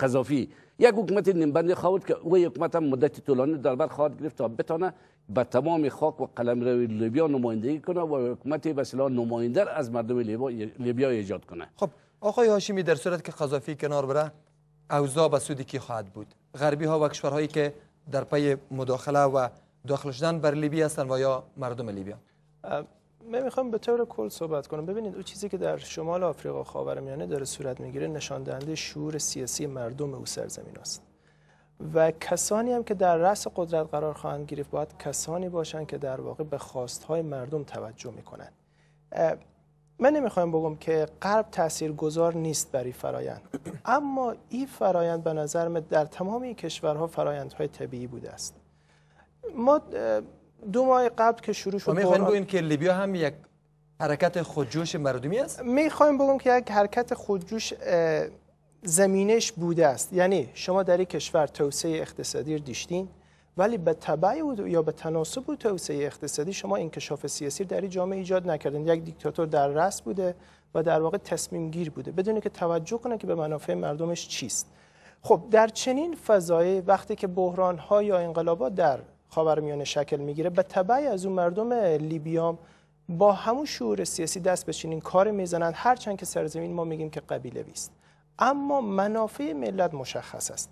Speaker 3: قذافی یک حکومت نیمبند خواهد که او حکومت هم مدت طولانی در بر خواهد گرفت تا بتانه به تمام خاک و قلم روی لیبیا نمایندگی کنه و حکومت بسیلا نماینده از مردم لیبیا ایجاد کنه خب
Speaker 1: آقای هاشمی در صورت که قذافی کنار بره اوزا به سودی خواهد بود غربی ها و کشورهایی که در پی مداخله و داخل شدن بر لیبی هستن و یا مردم لیبیا
Speaker 6: من میخوام به طور کل صحبت کنم ببینید او چیزی که در شمال آفریقا خاورمیانه داره صورت میگیره نشان دهنده شعور سیاسی مردم او سرزمین است و کسانی هم که در رأس قدرت قرار خواهند گرفت باید کسانی باشند که در واقع به خواستهای مردم توجه میکنند من نمیخوام بگم که غرب تأثیر گذار نیست برای فرایند اما این فرایند به نظر من در تمامی کشورها فرایندهای طبیعی بوده است ما دو ماه قبل که شروع
Speaker 1: شد خب، میخوایم بگوین که لیبیا هم یک حرکت خودجوش مردمی است
Speaker 6: میخوایم بگم که یک حرکت خودجوش زمینش بوده است یعنی شما در این کشور توسعه اقتصادی رو دیشتین ولی به تبع یا به تناسب بود توسعه اقتصادی شما انکشاف سیاسی در این جامعه ایجاد نکردین یک دیکتاتور در رأس بوده و در واقع تصمیم گیر بوده بدون که توجه کنه که به منافع مردمش چیست خب در چنین فضای وقتی که بحران ها یا انقلابات در خاورمیانه شکل میگیره به طبعی از اون مردم لیبیام با همون شعور سیاسی دست چنین کار میزنن هرچند که سرزمین ما میگیم که قبیله است اما منافع ملت مشخص است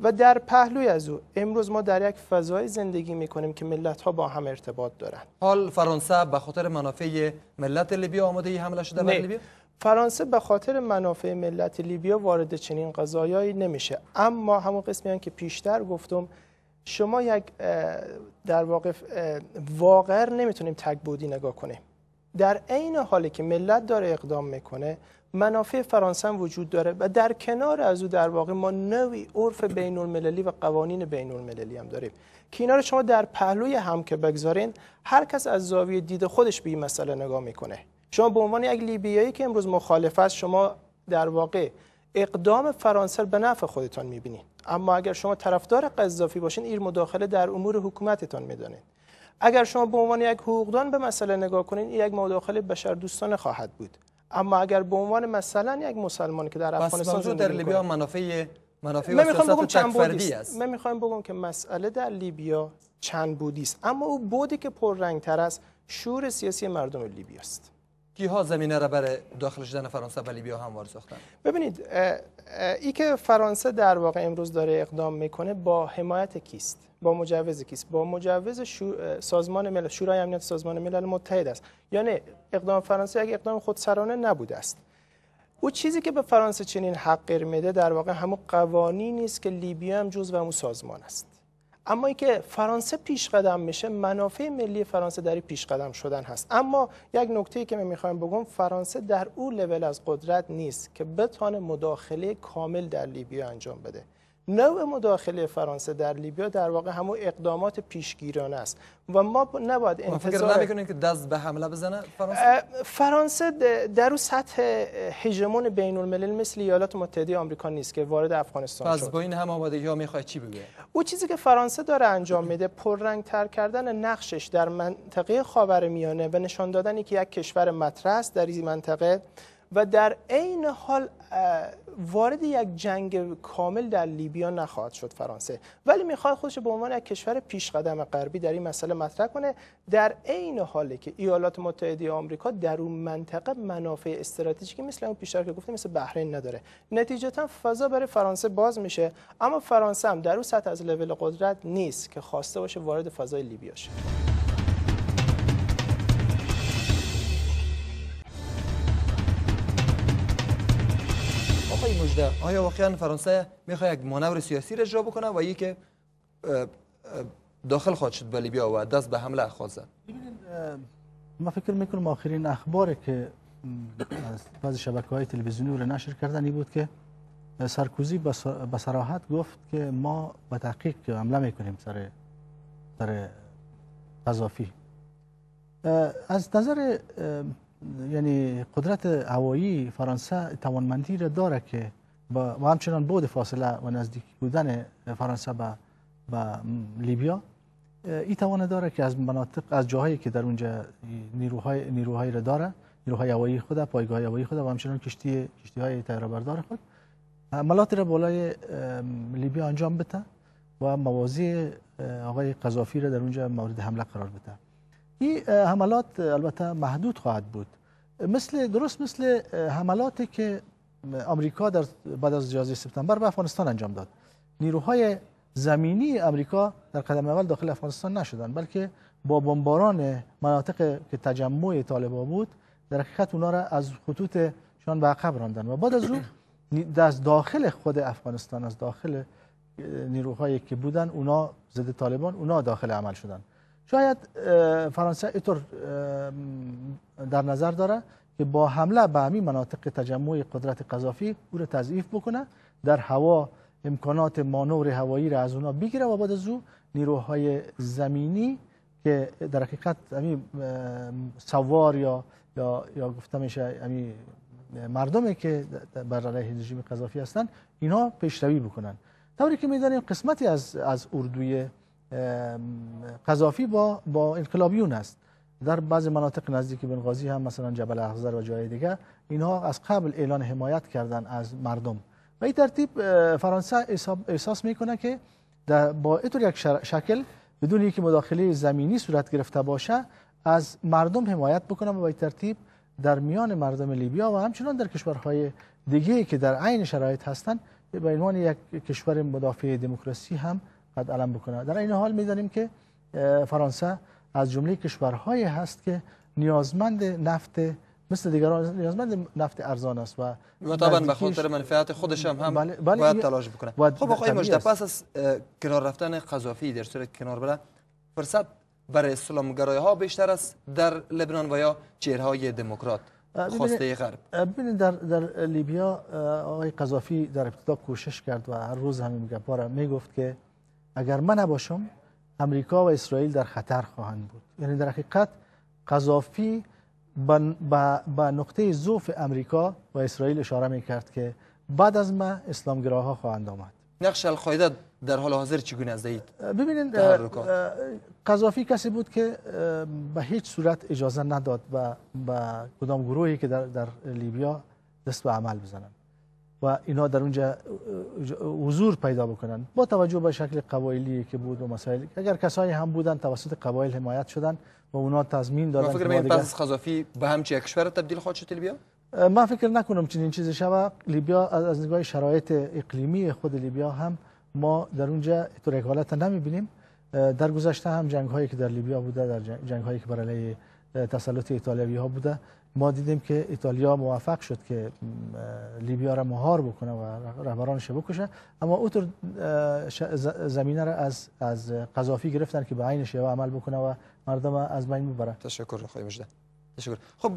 Speaker 6: و در پهلوی از او امروز ما در یک فضای زندگی میکنیم که ملت ها
Speaker 1: با هم ارتباط دارند حال فرانسه به خاطر منافع ملت لیبیا آماده ای حمله شده
Speaker 6: بر فرانسه به خاطر منافع ملت لیبیا وارد چنین قضایایی نمیشه اما همون قسمی هم که پیشتر گفتم شما یک در واقع واقع نمیتونیم تکبودی نگاه کنیم در عین حالی که ملت داره اقدام میکنه منافع فرانسه وجود داره و در کنار از او در واقع ما نوی عرف بین المللی و قوانین بین المللی هم داریم که اینا رو شما در پهلوی هم که بگذارین هر کس از زاویه دید خودش به این مسئله نگاه میکنه شما به عنوان یک لیبیایی که امروز مخالف است شما در واقع اقدام فرانسه به نفع خودتان میبینید اما اگر شما طرفدار قذافی باشین این مداخله در امور حکومتتان میدانید اگر شما به عنوان یک حقوقدان به مسئله نگاه کنین این یک مداخله بشر دوستانه خواهد بود اما اگر به عنوان مثلا یک مسلمان که در افغانستان زندگی در لیبیا
Speaker 1: منافع منافع من میخوام بگم است من میخوام بگم
Speaker 6: که مسئله در لیبیا چند بودی است اما او بودی که تر است شور سیاسی مردم لیبیا است
Speaker 1: کیها زمینه را برای داخل شدن فرانسه به لیبیا هموار ساختن
Speaker 6: ببینید ای که فرانسه در واقع امروز داره اقدام میکنه با حمایت کیست با مجوز کیست با مجوز سازمان ملل شورای امنیت سازمان ملل متحد است یعنی اقدام فرانسه یک اقدام خودسرانه نبوده است او چیزی که به فرانسه چنین حق میده در واقع همون قوانینی است که لیبیا هم جزء همون سازمان است اما اینکه فرانسه پیش قدم میشه منافع ملی فرانسه در پیش قدم شدن هست اما یک نکته ای که من میخوام بگم فرانسه در او لول از قدرت نیست که بتانه مداخله کامل در لیبیا انجام بده نوع مداخله فرانسه در لیبیا در واقع همو اقدامات پیشگیرانه است و ما نباید انتظار
Speaker 1: فکر که دست به حمله بزنه
Speaker 6: فرانسه فرانسه در سطح هژمون بین الملل مثل ایالات متحده آمریکا نیست که وارد افغانستان شد. با
Speaker 1: این هم آمادگی ها میخواد چی بگه؟
Speaker 6: او چیزی که فرانسه داره انجام میده پررنگ تر کردن نقشش در منطقه خاورمیانه و نشان دادن که یک کشور مطرح است در این منطقه و در عین حال وارد یک جنگ کامل در لیبیا نخواهد شد فرانسه ولی میخواد خودش به عنوان یک کشور پیشقدم غربی در این مسئله مطرح کنه در عین حاله که ایالات متحده آمریکا در اون منطقه منافع استراتژیکی مثل اون پیشتر که گفتیم مثل بحرین نداره نتیجتا فضا برای فرانسه باز میشه اما فرانسه هم در اون سطح از لول قدرت نیست که خواسته باشه وارد فضای لیبیا شه
Speaker 1: مجده آیا واقعا فرانسه میخواد یک مانور سیاسی را اجرا بکنه و که داخل خواهد شد به لیبیا و دست به حمله خواهد زد
Speaker 5: ما فکر میکنم آخرین اخباری که از بعض شبکه های تلویزیونی رو نشر کردن این بود که سرکوزی به سراحت گفت که ما به تحقیق حمله میکنیم سر سر قذافی از نظر یعنی قدرت هوایی فرانسه توانمندی را داره که با و همچنان بود فاصله و نزدیکی بودن فرانسه به به لیبیا این توان داره که از مناطق از جاهایی که در اونجا نیروهای نیروهای را داره نیروهای هوایی خود پایگاه هوایی خود و همچنان کشتی کشتی های تیرابردار خود عملات را بالای لیبیا انجام بده و موازی آقای قذافی را در اونجا مورد حمله قرار بده این حملات البته محدود خواهد بود مثل درست مثل حملاتی که آمریکا در بعد از 11 سپتامبر به افغانستان انجام داد نیروهای زمینی امریکا در قدم اول داخل افغانستان نشدند بلکه با بمباران مناطق که تجمع طالبا بود در حقیقت اونا را از خطوط شان به عقب راندن و بعد از او از داخل خود افغانستان از داخل نیروهایی که بودن اونا ضد طالبان اونا داخل عمل شدند شاید فرانسه اینطور در نظر داره که با حمله به همین مناطق تجمع قدرت قذافی او را تضعیف بکنه در هوا امکانات مانور هوایی را از اونا بگیره و بعد از او نیروهای زمینی که در حقیقت همین سوار یا یا یا گفته میشه همین مردمی که بر علیه رژیم قذافی هستند اینها پیشروی بکنن طوری که میدانیم قسمتی از از اردوی قذافی با با انقلابیون است در بعض مناطق نزدیک بنغازی هم مثلا جبل احزر و جای دیگه اینها از قبل اعلان حمایت کردن از مردم و این ترتیب فرانسه احساس میکنه که در با اینطور یک شکل بدون اینکه مداخله زمینی صورت گرفته باشه از مردم حمایت بکنه و به ترتیب در میان مردم لیبیا و همچنان در کشورهای دیگه که در عین شرایط هستند به عنوان یک کشور مدافع دموکراسی هم قد علم بکنه در این حال میدانیم که فرانسه از جمله کشورهایی هست که نیازمند نفت مثل دیگران نیازمند نفت ارزان است و طبعا به خاطر
Speaker 1: منفعت خودش هم هم بله، بله، باید تلاش بکنه خب آقای مجد پس از کنار رفتن قذافی در صورت کنار بره فرصت برای گرای ها بیشتر است در لبنان و یا چهره دموکرات خواسته غرب
Speaker 5: ببینید در, در لیبیا آقای قذافی در ابتدا کوشش کرد و هر روز همین گپا می میگفت که اگر من نباشم امریکا و اسرائیل در خطر خواهند بود یعنی در حقیقت قذافی به نقطه ضعف امریکا و اسرائیل اشاره می کرد که بعد از ما اسلامگراها خواهند آمد
Speaker 1: نقش القاعده در حال حاضر چگونه دهید؟ ببینید
Speaker 5: قذافی کسی بود که به هیچ صورت اجازه نداد و به کدام گروهی که در, در لیبیا دست به عمل بزنند و اینا در اونجا حضور پیدا بکنن با توجه به شکل قبایلی که بود و مسائل اگر کسایی هم بودن توسط قبایل حمایت شدن و اونا تضمین دادن فکر می‌کنید پس از
Speaker 1: قذافی به همچی کشور تبدیل خواهد شد لیبیا
Speaker 5: من فکر نکنم چنین چیزی شود لیبیا از نگاه شرایط اقلیمی خود لیبیا هم ما در اونجا طور حالت نمی‌بینیم در گذشته هم جنگ هایی که در لیبیا بوده در جنگ که برای تسلط ایتالیایی ها بوده ما دیدیم که ایتالیا موفق شد که لیبیا را مهار بکنه و رهبرانش بکشه اما اوتر زمینه را از از قذافی گرفتن که به عین شیوه عمل بکنه و
Speaker 1: مردم از بین ببره تشکر آقای مجده تشکر خب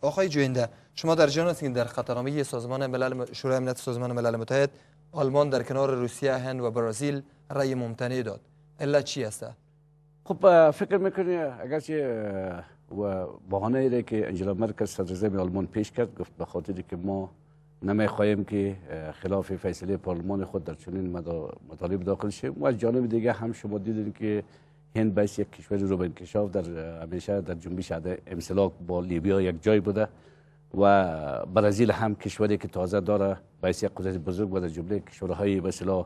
Speaker 1: آقای جوینده شما در جان هستید در خطرنامه سازمان ملل شورای امنیت سازمان ملل متحد آلمان در کنار روسیه هند و برزیل رأی ممتنع داد الا چی هسته
Speaker 3: خب فکر میکنی اگرچه و بهانه ایره که انجلا مرکز به آلمان پیش کرد گفت به خاطری که ما خواهیم که خلاف فیصله پارلمان خود در چنین مطالب داخل شیم و از جانب دیگه هم شما دیدین که هند بس یک کشور رو به انکشاف در همیشه در جنبی شده امسلاک با لیبیا یک جای بوده و برزیل هم کشوری که تازه داره بس یک قدرت بزرگ بوده جمله کشورهای بسلا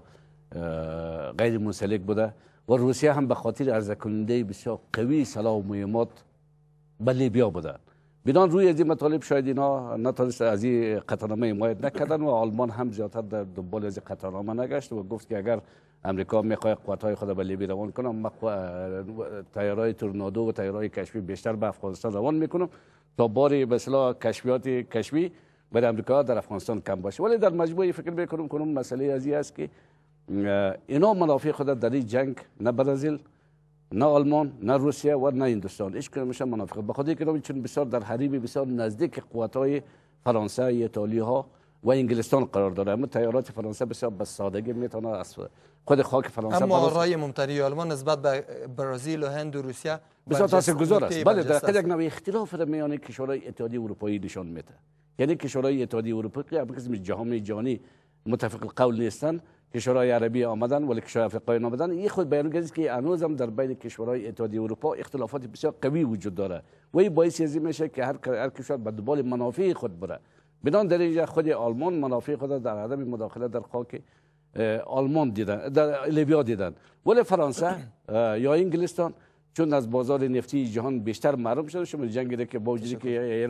Speaker 3: غیر منسلک بوده و روسیه هم به خاطر ارزکننده بسیار قوی سلاح و مهمات بلی بیا بوده بدون روی از این مطالب شاید اینا نتونست از این قطعنامه ایماید نکردن و آلمان هم زیادتر در دنبال از قطعنامه نگشت و گفت که اگر امریکا میخواد های خود به لیبی روان کنم ما تورنادو و تایرهای کشفی بیشتر به افغانستان روان میکنم تا باری به اصطلاح کشمی بر برای امریکا در افغانستان کم باشه ولی در مجموعه فکر میکنم کنم مسئله ازی است که اینا منافع خود در این جنگ نه نه آلمان نه روسیه و نه هندوستان هیچ کدامش منافقه به خاطر که چون بسیار در حریم بسیار نزدیک قوت های فرانسه ایتالیا ها و انگلستان قرار داره اما تیارات فرانسه بسیار به سادگی میتونه از خود خاک فرانسه اما رای
Speaker 1: ممتنی آلمان نسبت به برزیل و هند و روسیه بسیار گذار است بله در یک
Speaker 3: نوع اختلاف در میان کشورهای اتحادیه اروپایی نشان میده یعنی کشورهای اتحادیه اروپایی که قسم جهان جهانی متفق القول نیستن کشورهای عربی آمدن ولی کشور آفریقایی آمدن این خود بیان است که هنوز هم در بین کشورهای اتحادیه اروپا اختلافات بسیار قوی وجود داره و این باعث از میشه که هر هر کشور به دنبال منافع خود بره در اینجا خود آلمان منافع خود در عدم مداخله در خاک آلمان دیدن در لیبیا دیدن ولی فرانسه یا انگلستان چون از بازار نفتی جهان بیشتر معروف شده شما جنگی که با وجودی که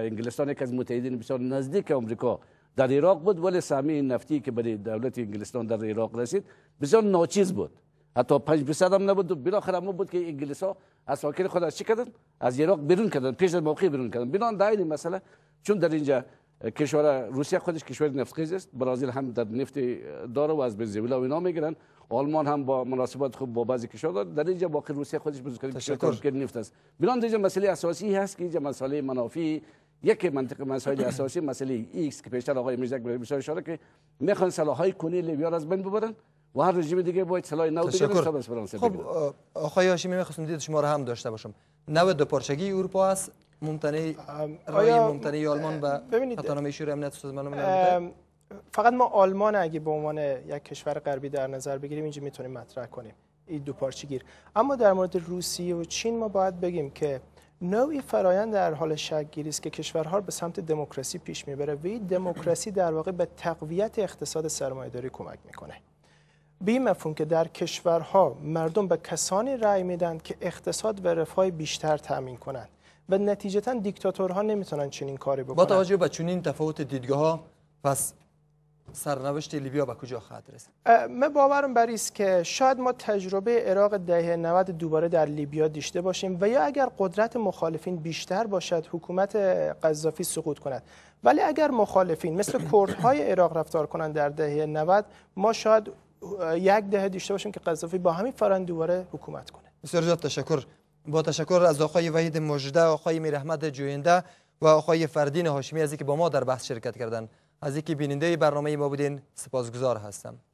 Speaker 3: انگلستان یک از متحدین بسیار نزدیک آمریکا در عراق بود ولی سامی نفتی که برای دولت انگلستان در عراق رسید بسیار ناچیز بود حتی 5 درصد هم نبود و بالاخره ما بود که انگلیس از ساکر خود از چی کردن از عراق بیرون کردن پیش از موقع بیرون کردن بنان در مثلا چون در اینجا کشور روسیه خودش کشور نفت خیز است برازیل هم در نفت داره و از ونزوئلا و اینا میگیرن آلمان هم با مناسبات خوب با بعضی کشور در اینجا باقی روسیه خودش بزرگترین کشور نفت است بنان اینجا مسئله اساسی هست که اینجا مسئله منافی یکی منطق مسائل اساسی مسئله ایکس که پیشتر آقای میرزک به اشاره که میخوان سلاحهای کنی لیبیا را از بین ببرن و هر رژیم دیگه باید سلاح نو فرانسه خب
Speaker 1: آقای هاشمی میخواستم دید شما را هم داشته باشم نو دو پارچگی اروپا است ممتنه رای ممتنه آلمان و حتی شور امنیت سازمان فقط ما آلمان اگه به عنوان یک کشور
Speaker 6: غربی در نظر بگیریم اینجا میتونیم مطرح کنیم این دو پارچگیر اما در مورد روسیه و چین ما باید بگیم که نوعی فرایند در حال شکگیری است که کشورها به سمت دموکراسی پیش میبره و دموکراسی در واقع به تقویت اقتصاد سرمایهداری کمک میکنه به این مفهوم که در کشورها مردم به کسانی رأی میدن که اقتصاد و رفاه بیشتر تامین کنند و نتیجتا دیکتاتورها نمیتونن چنین کاری بکنن با توجه
Speaker 1: به چنین تفاوت دیدگاه ها پس سرنوشت لیبیا به کجا خواهد رسید
Speaker 6: من باورم بر که شاید ما تجربه عراق دهه 90 دوباره در لیبیا داشته باشیم و یا اگر قدرت مخالفین بیشتر باشد حکومت قذافی سقوط کند ولی اگر مخالفین مثل کردهای عراق رفتار کنند در دهه 90 ما شاید یک دهه داشته باشیم که قذافی با همین فرند دوباره حکومت
Speaker 1: کنه بسیار زیاد تشکر با تشکر از آقای وحید مجده آقای میرحمت جوینده و آقای فردین هاشمی از که با ما در بحث شرکت کردند از اینکه بیننده برنامه ای ما بودین سپاسگزار هستم